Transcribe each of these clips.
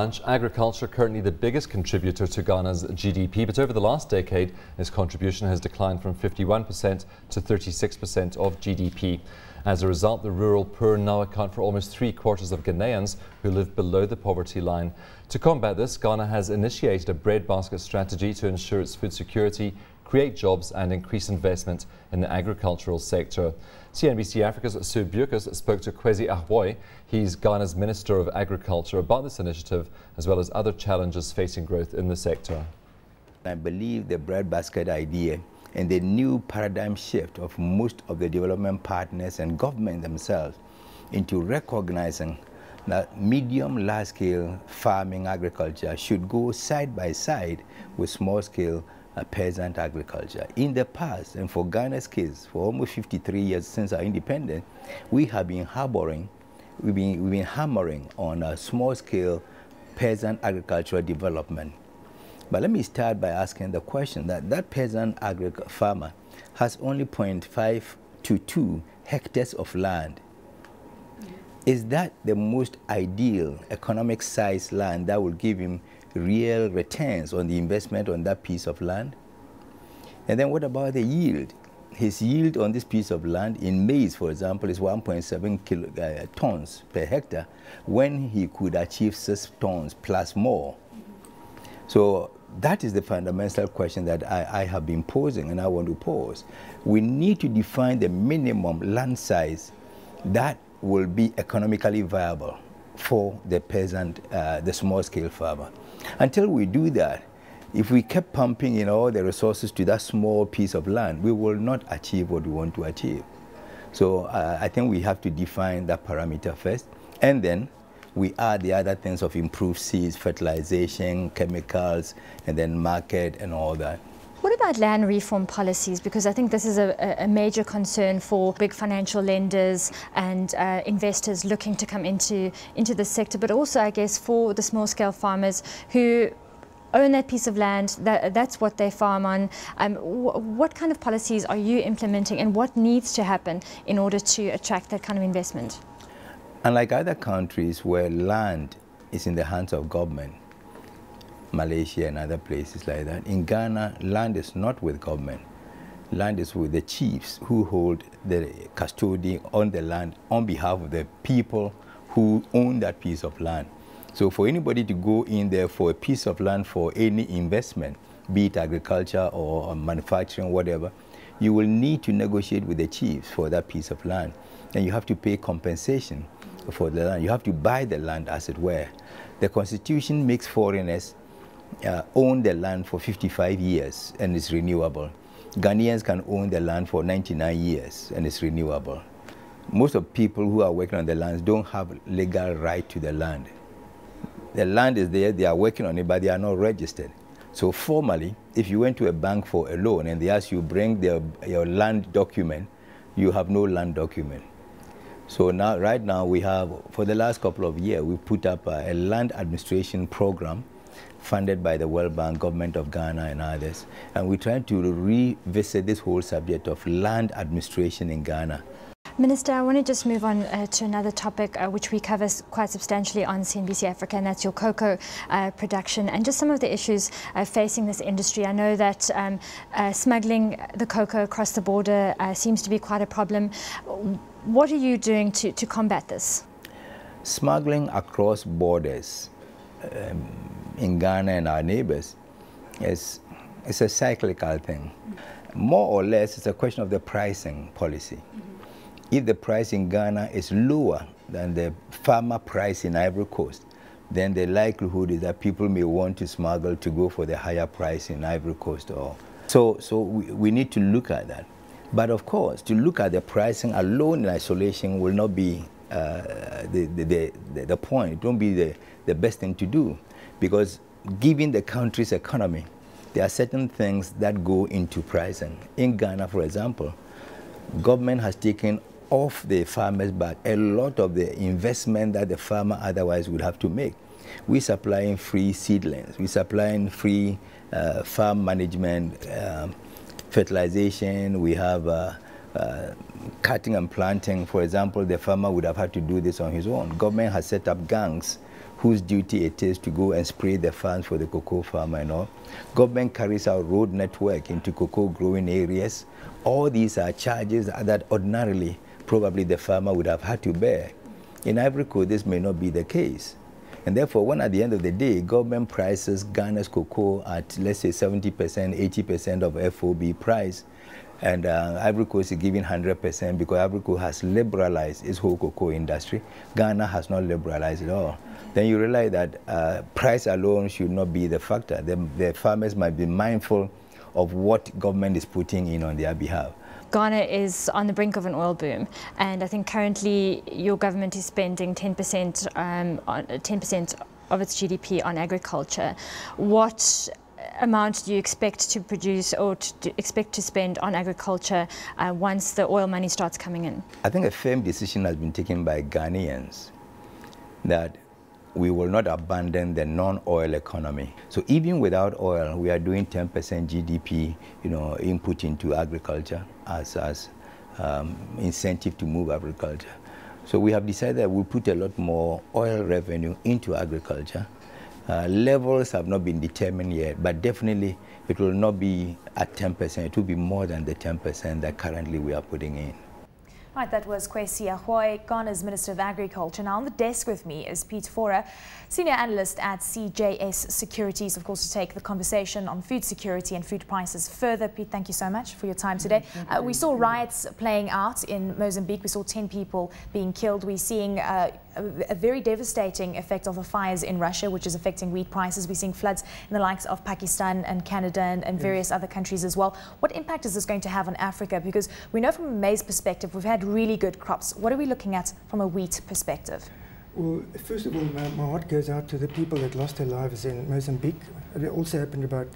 lunch. Agriculture, currently the biggest contributor to Ghana's GDP, but over the last decade, its contribution has declined from 51% to 36% of GDP. As a result, the rural poor now account for almost three quarters of Ghanaians who live below the poverty line. To combat this, Ghana has initiated a breadbasket strategy to ensure its food security create jobs and increase investment in the agricultural sector. CNBC Africa's Sue Bukas spoke to Kwesi Ahwoi, he's Ghana's Minister of Agriculture, about this initiative as well as other challenges facing growth in the sector. I believe the breadbasket idea and the new paradigm shift of most of the development partners and government themselves into recognizing that medium large scale farming agriculture should go side by side with small scale a peasant agriculture. In the past, and for Ghana's case, for almost 53 years since our independence, we have been harboring, we've been, we've been hammering on a small-scale peasant agricultural development. But let me start by asking the question that that peasant farmer has only 0.5 to 2 hectares of land. Is that the most ideal economic size land that will give him real returns on the investment on that piece of land? And then what about the yield? His yield on this piece of land in maize, for example, is 1.7 uh, tons per hectare when he could achieve six tons plus more. So that is the fundamental question that I, I, have been posing and I want to pose. We need to define the minimum land size that will be economically viable for the peasant, uh, the small-scale farmer. Until we do that, if we kept pumping in all the resources to that small piece of land, we will not achieve what we want to achieve. So uh, I think we have to define that parameter first, and then we add the other things of improved seeds, fertilization, chemicals, and then market and all that about land reform policies? Because I think this is a, a major concern for big financial lenders and uh, investors looking to come into, into this sector, but also, I guess, for the small scale farmers who own that piece of land, that, that's what they farm on. Um, wh what kind of policies are you implementing and what needs to happen in order to attract that kind of investment? Unlike other countries where land is in the hands of government, Malaysia and other places like that. In Ghana, land is not with government. Land is with the chiefs who hold the custody on the land on behalf of the people who own that piece of land. So for anybody to go in there for a piece of land for any investment, be it agriculture or manufacturing, whatever, you will need to negotiate with the chiefs for that piece of land. And you have to pay compensation for the land. You have to buy the land, as it were. The Constitution makes foreigners uh, own the land for 55 years and it's renewable. Ghanaians can own the land for 99 years and it's renewable. Most of people who are working on the lands don't have legal right to the land. The land is there, they are working on it, but they are not registered. So formally, if you went to a bank for a loan and they ask you bring their, your land document, you have no land document. So now, right now, we have, for the last couple of years, we put up a, a land administration program funded by the World Bank, government of Ghana and others. And we're trying to revisit this whole subject of land administration in Ghana. Minister, I want to just move on uh, to another topic uh, which we cover quite substantially on CNBC Africa, and that's your cocoa uh, production and just some of the issues uh, facing this industry. I know that um, uh, smuggling the cocoa across the border uh, seems to be quite a problem. What are you doing to, to combat this? Smuggling across borders um, in Ghana and our neighbors it's it's a cyclical thing. More or less, it's a question of the pricing policy. Mm-hmm. If the price in Ghana is lower than the farmer price in Ivory Coast, then the likelihood is that people may want to smuggle to go for the higher price in Ivory Coast or so so we, we need to look at that. But of course, to look at the pricing alone in isolation will not be uh, the, the, the, the point, it won't be the, the best thing to do because given the country's economy, there are certain things that go into pricing. In Ghana, for example, government has taken off the farmer's back a lot of the investment that the farmer otherwise would have to make. We're supplying free seedlings, we're supplying free uh, farm management, uh, fertilization, we have uh, uh, cutting and planting. For example, the farmer would have had to do this on his own. Government has set up gangs whose duty it is to go and spray the farms for the cocoa farmer and all. Government carries out road network into cocoa growing areas. All these are charges that ordinarily probably the farmer would have had to bear. In Ivory Coast, this may not be the case. And therefore, when at the end of the day, government prices Ghana's cocoa at, let's say, 70%, 80% of FOB price, and uh, Ivory Coast is giving 100% because Ivory Coast has liberalized its whole cocoa industry. Ghana has not liberalized at all. Then you realize that uh, price alone should not be the factor. The, the farmers might be mindful of what government is putting in on their behalf. Ghana is on the brink of an oil boom, and I think currently your government is spending 10% um, 10% of its GDP on agriculture. What amount do you expect to produce or to expect to spend on agriculture uh, once the oil money starts coming in? I think a firm decision has been taken by Ghanaians that we will not abandon the non-oil economy. So even without oil, we are doing 10% GDP, you know, input into agriculture as, as um, incentive to move agriculture. So we have decided we put a lot more oil revenue into agriculture uh, levels have not been determined yet, but definitely it will not be at 10%. It will be more than the 10% that currently we are putting in. Right, that was Kwesi Ahoy, Ghana's Minister of Agriculture. Now on the desk with me is Pete Fora, Senior Analyst at CJS Securities, of course, to take the conversation on food security and food prices further. Pete, thank you so much for your time mm, today. Uh, we saw riots playing out in Mozambique. We saw 10 people being killed. We're seeing uh, a, a very devastating effect of the fires in Russia, which is affecting wheat prices. We're seeing floods in the likes of Pakistan and Canada and, and various other countries as well. What impact is this going to have on Africa? Because we know from a maize perspective, we've had had really good crops. What are we looking at from a wheat perspective? Well, first of all, my, my heart goes out to the people that lost their lives in Mozambique. It also happened about,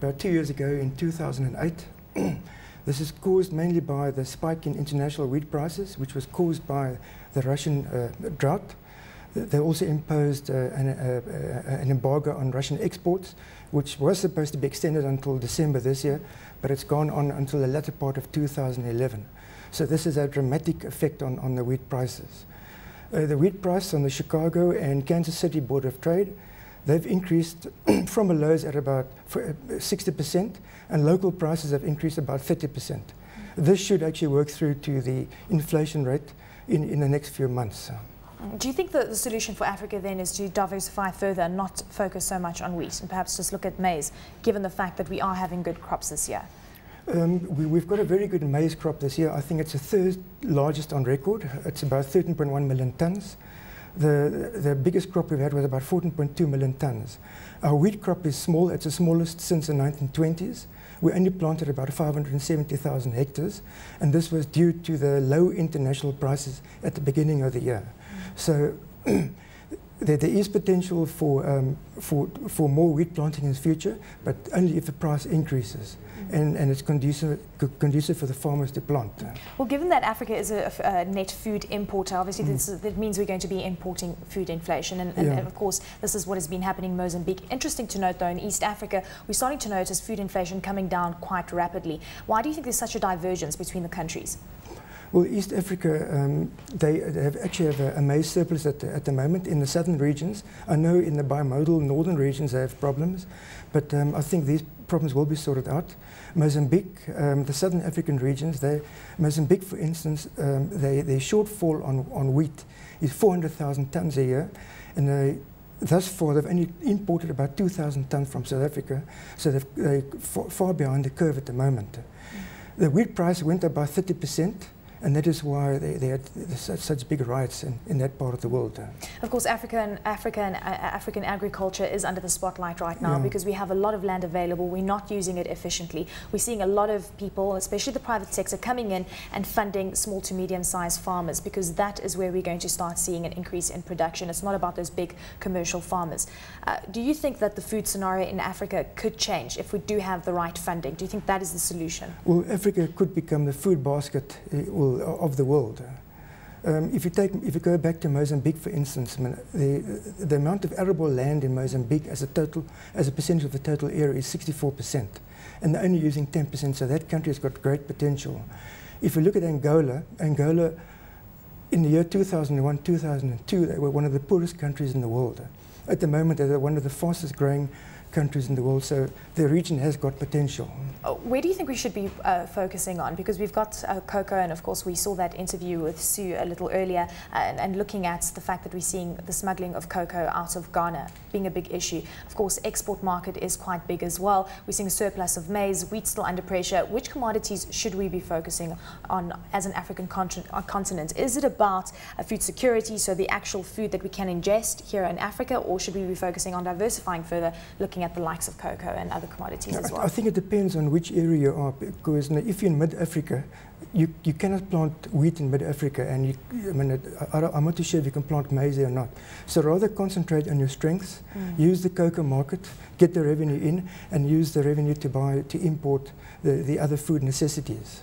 about two years ago in 2008. this is caused mainly by the spike in international wheat prices, which was caused by the Russian uh, drought. They also imposed uh, an, uh, uh an, embargo on Russian exports, which was supposed to be extended until December this year, but it's gone on until the latter part of 2011. So this is a dramatic effect on, on the wheat prices. Uh, the wheat price on the Chicago and Kansas City Board of Trade, they've increased from a lows at about 60%, uh, and local prices have increased about 30%. This should actually work through to the inflation rate in, in the next few months. Mm, do you think that the solution for Africa then is to diversify further and not focus so much on wheat and perhaps just look at maize, given the fact that we are having good crops this year? Um, we, have got a very good maize crop this year. I think it's the third largest on record. It's about 13.1 million tons. The, the biggest crop we've had was about 14.2 million tons. Our wheat crop is small. It's the smallest since the 1920s. We only planted about 570,000 hectares, and this was due to the low international prices at the beginning of the year. So there is potential for, um, for, for more wheat planting in the future, but only if the price increases. Mm-hmm. And, and, it's conducive, conducive for the farmers to plant. Well, given that Africa is a, a net food importer, obviously mm. this, that means we're going to be importing food inflation. And, and, yeah. and, of course, this is what has been happening in Mozambique. Interesting to note, though, in East Africa, we're starting to notice food inflation coming down quite rapidly. Why do you think there's such a divergence between the countries? Well, East Africa, um, they, they, have actually have a, a maize surplus at the, at the moment in the southern regions. I know in the bimodal northern regions they have problems, but um, I think these problems will be sorted out. Mozambique, um, the southern African regions, they, Mozambique, for instance, um, they, their shortfall on, on wheat is 400,000 tons a year, and they thus far they've only imported about 2,000 tons from South Africa, so they're far, behind the curve at the moment. The wheat price went up by 30 percent and that is why they, they had such, such big rights in, in that part of the world. Of course, African, Africa and uh, African agriculture is under the spotlight right now yeah. because we have a lot of land available. We're not using it efficiently. We're seeing a lot of people, especially the private sector, coming in and funding small to medium-sized farmers because that is where we're going to start seeing an increase in production. It's not about those big commercial farmers. Uh, do you think that the food scenario in Africa could change if we do have the right funding? Do you think that is the solution? Well, Africa could become the food basket. Uh, people of the world. Um, if you take, if you go back to Mozambique, for instance, I mean, the the amount of arable land in Mozambique as a total, as a percentage of the total area is 64 percent, and they're only using 10 percent. So that country has got great potential. If you look at Angola, Angola, in the year 2001, 2002, they were one of the poorest countries in the world. At the moment, they're one of the fastest growing countries in the world, so the region has got potential. Uh, where do you think we should be uh, focusing on? Because we've got uh, cocoa, and of course, we saw that interview with Sue a little earlier, uh, and, and, looking at the fact that we're seeing the smuggling of cocoa out of Ghana being a big issue. Of course, export market is quite big as well. We're seeing a surplus of maize, wheat still under pressure. Which commodities should we be focusing on as an African uh, continent? Is it about food security, so the actual food that we can ingest here in Africa, or should we be focusing on diversifying further, looking looking at the likes of cocoa and other commodities as well? I think it depends on which area you are because if you're in mid-Africa, you, you cannot plant wheat in mid-Africa and you, I mean, I, am not too sure if you can plant maize or not. So rather concentrate on your strengths, mm. use the cocoa market, get the revenue in and use the revenue to buy, to import the, the other food necessities.